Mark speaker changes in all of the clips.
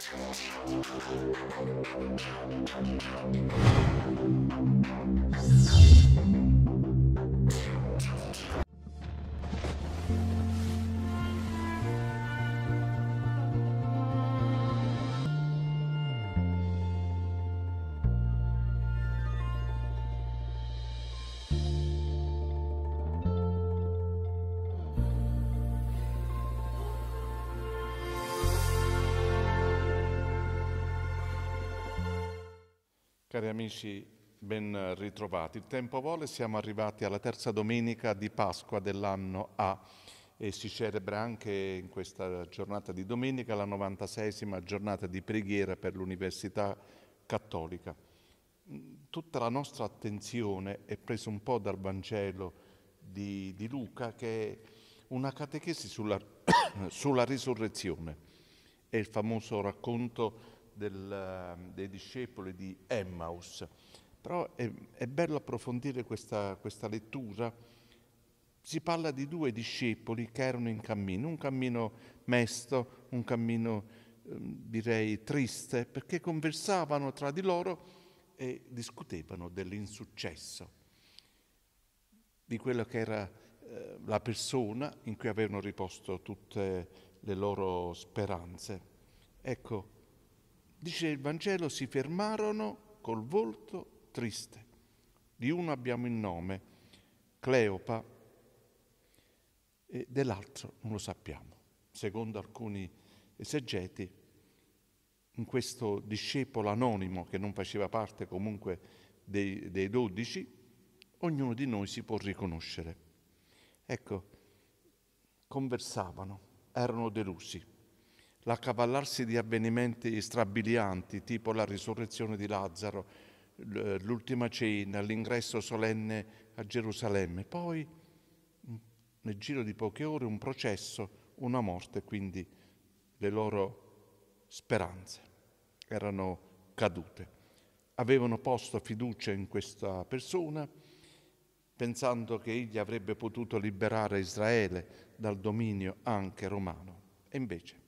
Speaker 1: Thank you. cari amici, ben ritrovati. Il tempo vuole, siamo arrivati alla terza domenica di Pasqua dell'anno A e si celebra anche in questa giornata di domenica la 96esima giornata di preghiera per l'Università Cattolica. Tutta la nostra attenzione è presa un po' dal Vangelo di, di Luca che è una catechesi sulla, sulla risurrezione. È il famoso racconto del, ehm, dei discepoli di Emmaus. Però è, è bello approfondire questa, questa lettura. Si parla di due discepoli che erano in cammino, un cammino mesto, un cammino ehm, direi triste, perché conversavano tra di loro e discutevano dell'insuccesso, di quello che era ehm, la persona in cui avevano riposto tutte le loro speranze. Ecco, dice il Vangelo, si fermarono col volto triste. Di uno abbiamo il nome, Cleopa, e dell'altro non lo sappiamo. Secondo alcuni esegeti, in questo discepolo anonimo che non faceva parte comunque dei, dei dodici, ognuno di noi si può riconoscere. Ecco, conversavano, erano delusi l'accavallarsi di avvenimenti strabilianti, tipo la risurrezione di Lazzaro, l'ultima cena, l'ingresso solenne a Gerusalemme. Poi, nel giro di poche ore, un processo, una morte, quindi le loro speranze erano cadute. Avevano posto fiducia in questa persona, pensando che egli avrebbe potuto liberare Israele dal dominio anche romano. E invece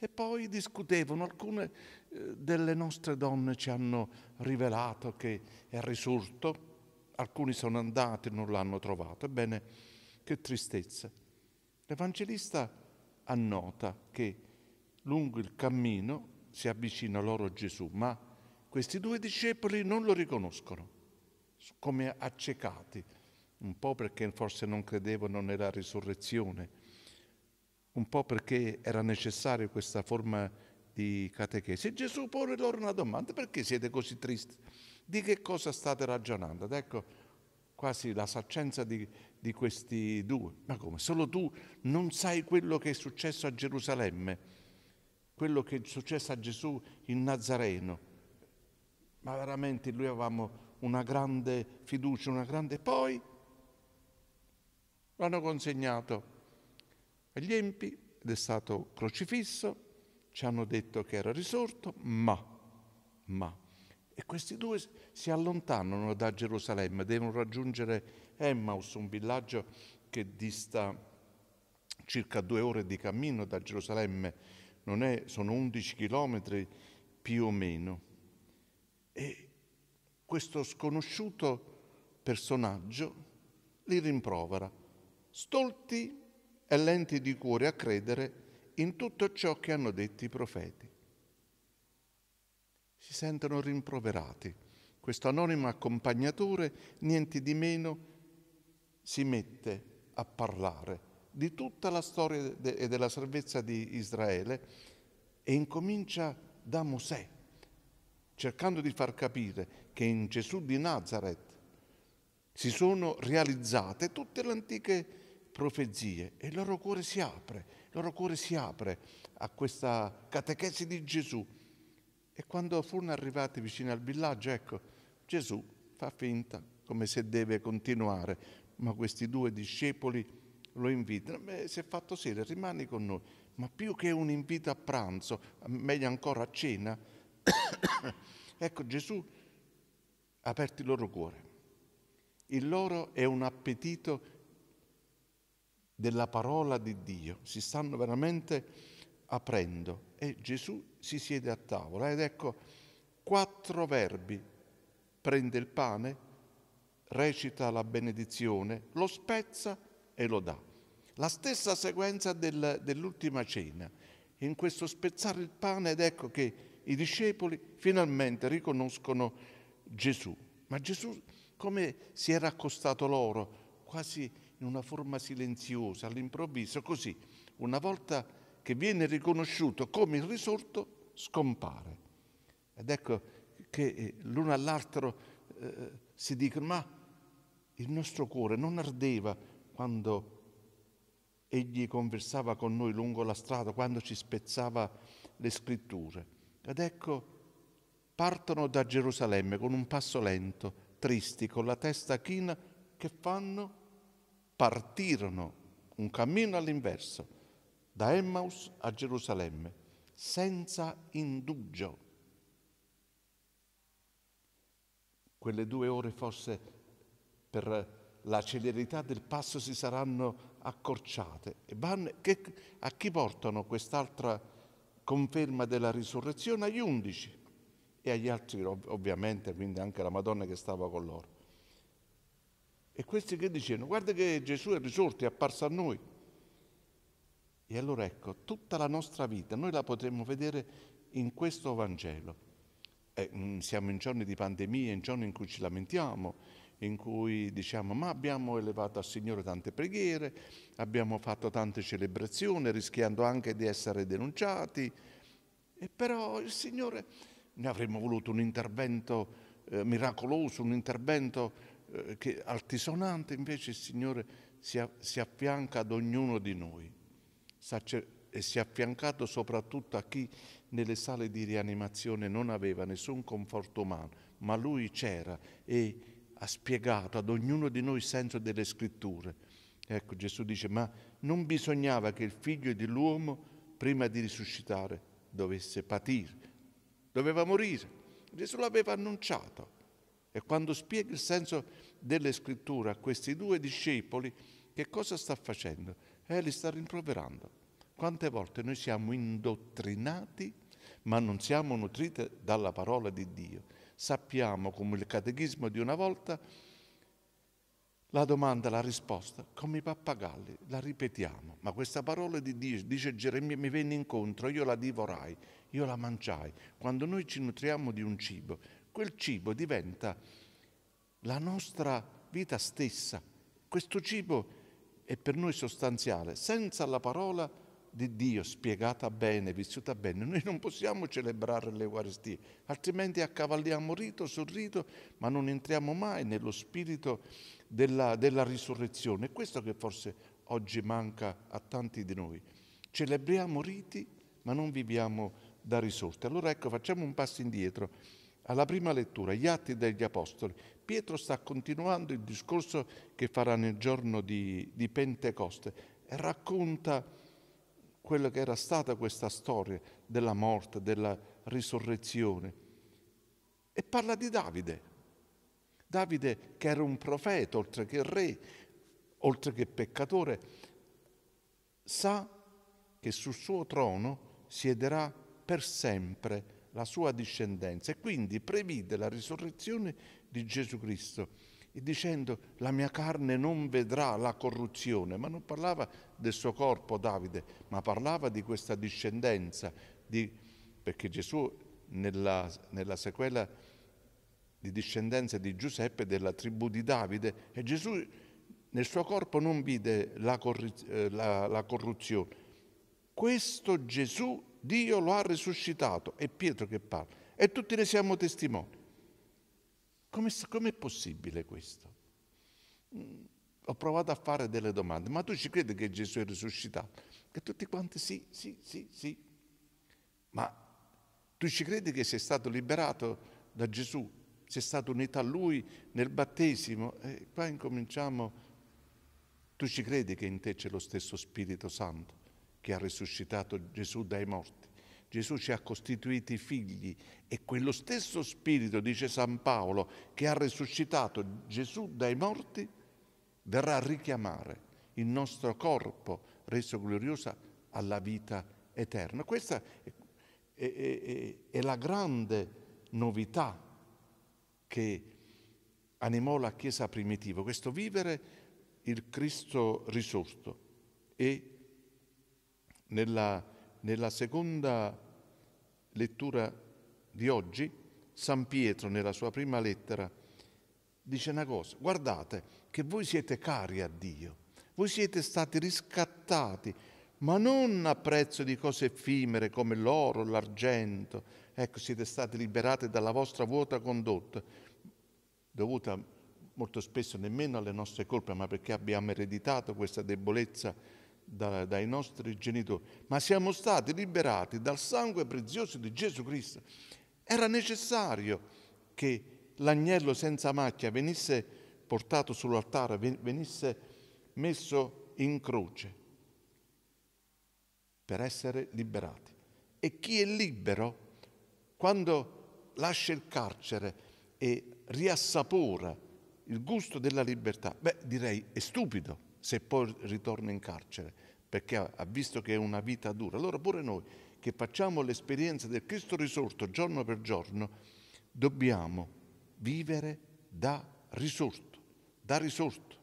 Speaker 1: e poi discutevano, alcune eh, delle nostre donne ci hanno rivelato che è risorto, alcuni sono andati e non l'hanno trovato. Ebbene, che tristezza. L'Evangelista annota che lungo il cammino si avvicina loro Gesù, ma questi due discepoli non lo riconoscono, come accecati, un po' perché forse non credevano nella risurrezione, un po' perché era necessaria questa forma di catechesi. Gesù pone loro una domanda, perché siete così tristi? Di che cosa state ragionando? Ed ecco quasi la saccenza di, di questi due. Ma come? Solo tu non sai quello che è successo a Gerusalemme, quello che è successo a Gesù in Nazareno. Ma veramente lui avevamo una grande fiducia, una grande... Poi l'hanno consegnato agli empi ed è stato crocifisso, ci hanno detto che era risorto, ma, ma. E questi due si allontanano da Gerusalemme, devono raggiungere Emmaus, un villaggio che dista circa due ore di cammino da Gerusalemme, è, sono 11 chilometri più o meno. E questo sconosciuto personaggio li rimprovera. Stolti e lenti di cuore a credere in tutto ciò che hanno detto i profeti. Si sentono rimproverati. Questo anonimo accompagnatore, niente di meno, si mette a parlare di tutta la storia de- e della salvezza di Israele e incomincia da Mosè, cercando di far capire che in Gesù di Nazareth si sono realizzate tutte le antiche profezie e il loro cuore si apre, il loro cuore si apre a questa catechesi di Gesù. E quando furono arrivati vicino al villaggio, ecco, Gesù fa finta come se deve continuare, ma questi due discepoli lo invitano, beh, si è fatto sera, rimani con noi, ma più che un invito a pranzo, meglio ancora a cena, ecco Gesù ha aperto il loro cuore. Il loro è un appetito della parola di Dio, si stanno veramente aprendo e Gesù si siede a tavola ed ecco quattro verbi, prende il pane, recita la benedizione, lo spezza e lo dà. La stessa sequenza del, dell'ultima cena, in questo spezzare il pane ed ecco che i discepoli finalmente riconoscono Gesù, ma Gesù come si era accostato loro, quasi in una forma silenziosa, all'improvviso, così, una volta che viene riconosciuto come il risorto, scompare. Ed ecco che eh, l'uno all'altro eh, si dicono, ma il nostro cuore non ardeva quando egli conversava con noi lungo la strada, quando ci spezzava le scritture. Ed ecco, partono da Gerusalemme con un passo lento, tristi, con la testa china, che fanno? partirono un cammino all'inverso, da Emmaus a Gerusalemme, senza indugio. Quelle due ore forse per la celerità del passo si saranno accorciate. E vanno, che, a chi portano quest'altra conferma della risurrezione? Agli undici e agli altri ovviamente, quindi anche la Madonna che stava con loro. E questi che dicevano, guarda che Gesù è risorto, è apparso a noi. E allora ecco, tutta la nostra vita noi la potremmo vedere in questo Vangelo. Eh, mm, siamo in giorni di pandemia, in giorni in cui ci lamentiamo, in cui diciamo ma abbiamo elevato al Signore tante preghiere, abbiamo fatto tante celebrazioni, rischiando anche di essere denunciati, e però il Signore, ne avremmo voluto un intervento eh, miracoloso, un intervento eh, che altisonante invece il Signore si, si affianca ad ognuno di noi e si è affiancato soprattutto a chi nelle sale di rianimazione non aveva nessun conforto umano, ma lui c'era e ha spiegato ad ognuno di noi il senso delle scritture. Ecco, Gesù dice, ma non bisognava che il figlio dell'uomo, prima di risuscitare, dovesse patire, doveva morire. Gesù l'aveva annunciato e quando spiega il senso delle scritture a questi due discepoli, che cosa sta facendo? Eh, li sta rimproverando. Quante volte noi siamo indottrinati, ma non siamo nutriti dalla parola di Dio. Sappiamo, come il catechismo di una volta, la domanda, la risposta, come i pappagalli, la ripetiamo. Ma questa parola di Dio, dice Geremia, mi venne incontro, io la divorai, io la mangiai. Quando noi ci nutriamo di un cibo, quel cibo diventa la nostra vita stessa. Questo cibo è per noi sostanziale. Senza la parola di Dio spiegata bene, vissuta bene, noi non possiamo celebrare l'Eucaristia, altrimenti accavalliamo rito su rito, ma non entriamo mai nello spirito della, della risurrezione. questo che forse oggi manca a tanti di noi. Celebriamo riti, ma non viviamo da risorte. Allora ecco, facciamo un passo indietro alla prima lettura, gli atti degli Apostoli, Pietro sta continuando il discorso che farà nel giorno di, di Pentecoste e racconta quella che era stata questa storia della morte, della risurrezione. E parla di Davide. Davide che era un profeta, oltre che re, oltre che peccatore, sa che sul suo trono siederà per sempre la sua discendenza e quindi previde la risurrezione di Gesù Cristo e dicendo la mia carne non vedrà la corruzione, ma non parlava del suo corpo Davide, ma parlava di questa discendenza, di... perché Gesù nella, nella sequela di discendenza di Giuseppe della tribù di Davide e Gesù nel suo corpo non vide la, corri... Eh, la, la corruzione. Questo Gesù Dio lo ha risuscitato. È Pietro che parla. E tutti ne siamo testimoni. Come, è possibile questo? Mm, ho provato a fare delle domande, ma tu ci credi che Gesù è risuscitato? E tutti quanti sì, sì, sì, sì. Ma tu ci credi che sei stato liberato da Gesù? Sei stato unito a Lui nel battesimo? E eh, qua incominciamo. Tu ci credi che in te c'è lo stesso Spirito Santo? che ha risuscitato Gesù dai morti. Gesù ci ha costituiti figli e quello stesso Spirito, dice San Paolo, che ha risuscitato Gesù dai morti, verrà a richiamare il nostro corpo reso glorioso alla vita eterna. Questa è, è, è, è la grande novità che animò la Chiesa primitiva, questo vivere il Cristo risorto e nella, nella seconda lettura di oggi, San Pietro, nella sua prima lettera, dice una cosa, guardate che voi siete cari a Dio, voi siete stati riscattati, ma non a prezzo di cose effimere come l'oro, l'argento, ecco siete stati liberati dalla vostra vuota condotta, dovuta molto spesso nemmeno alle nostre colpe, ma perché abbiamo ereditato questa debolezza da, dai nostri genitori, ma siamo stati liberati dal sangue prezioso di Gesù Cristo. Era necessario che l'agnello senza macchia venisse portato sull'altare, venisse messo in croce per essere liberati. E chi è libero, quando lascia il carcere e riassapora il gusto della libertà, beh direi è stupido se poi ritorna in carcere, perché ha visto che è una vita dura. Allora pure noi che facciamo l'esperienza del Cristo risorto giorno per giorno, dobbiamo vivere da risorto, da risorto.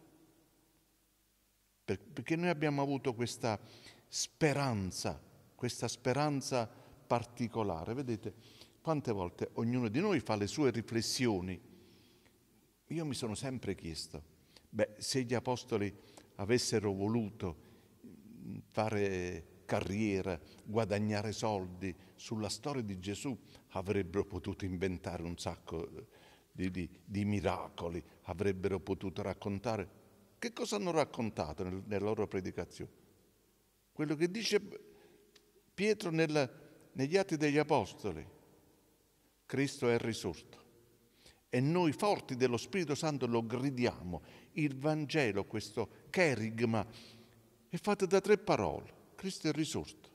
Speaker 1: Perché noi abbiamo avuto questa speranza, questa speranza particolare. Vedete, quante volte ognuno di noi fa le sue riflessioni. Io mi sono sempre chiesto, beh, se gli apostoli avessero voluto fare carriera, guadagnare soldi sulla storia di Gesù, avrebbero potuto inventare un sacco eh, di, di, di miracoli, avrebbero potuto raccontare. Che cosa hanno raccontato nel, nella loro predicazione? Quello che dice Pietro nella, negli Atti degli Apostoli, Cristo è risorto. E noi forti dello Spirito Santo lo gridiamo. Il Vangelo, questo kerigma, è fatto da tre parole. Cristo è risorto.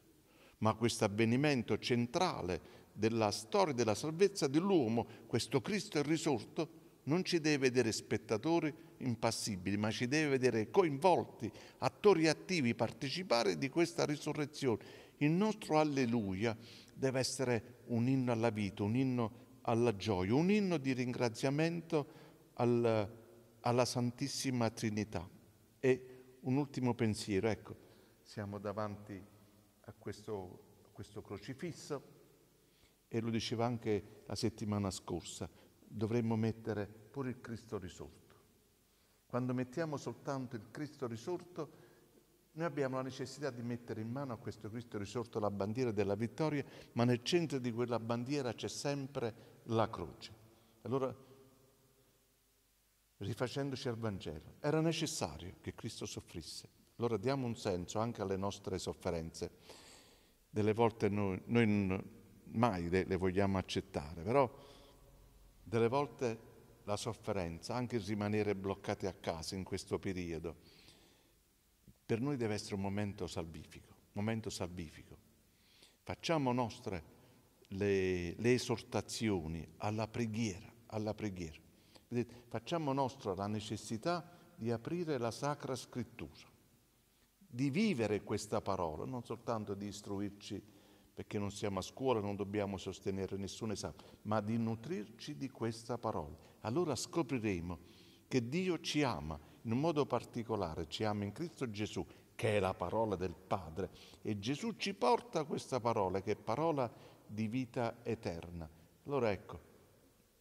Speaker 1: Ma questo avvenimento centrale della storia della salvezza dell'uomo, questo Cristo è risorto, non ci deve vedere spettatori impassibili, ma ci deve vedere coinvolti, attori attivi, partecipare di questa risurrezione. Il nostro alleluia deve essere un inno alla vita, un inno alla gioia, un inno di ringraziamento al, alla Santissima Trinità. E un ultimo pensiero, ecco, siamo davanti a questo, a questo crocifisso e lo diceva anche la settimana scorsa, dovremmo mettere pure il Cristo risorto. Quando mettiamo soltanto il Cristo risorto, noi abbiamo la necessità di mettere in mano a questo Cristo risorto la bandiera della vittoria, ma nel centro di quella bandiera c'è sempre la croce. Allora, rifacendoci al Vangelo, era necessario che Cristo soffrisse. Allora diamo un senso anche alle nostre sofferenze. Delle volte noi, noi mai le, le vogliamo accettare, però delle volte la sofferenza, anche il rimanere bloccati a casa in questo periodo, per noi deve essere un momento salvifico, momento salvifico. Facciamo nostre le, le esortazioni alla preghiera, alla preghiera. Vedete, facciamo nostra la necessità di aprire la Sacra Scrittura, di vivere questa parola, non soltanto di istruirci perché non siamo a scuola, non dobbiamo sostenere nessun esame, ma di nutrirci di questa parola. Allora scopriremo che Dio ci ama in un modo particolare, ci ama in Cristo Gesù, che è la parola del Padre. E Gesù ci porta questa parola, che è parola di vita eterna. Allora ecco,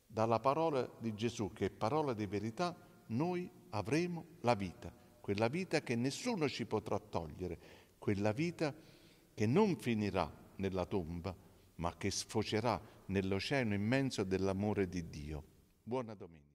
Speaker 1: dalla parola di Gesù, che è parola di verità, noi avremo la vita, quella vita che nessuno ci potrà togliere, quella vita che non finirà nella tomba, ma che sfocerà nell'oceano immenso dell'amore di Dio. Buona domenica.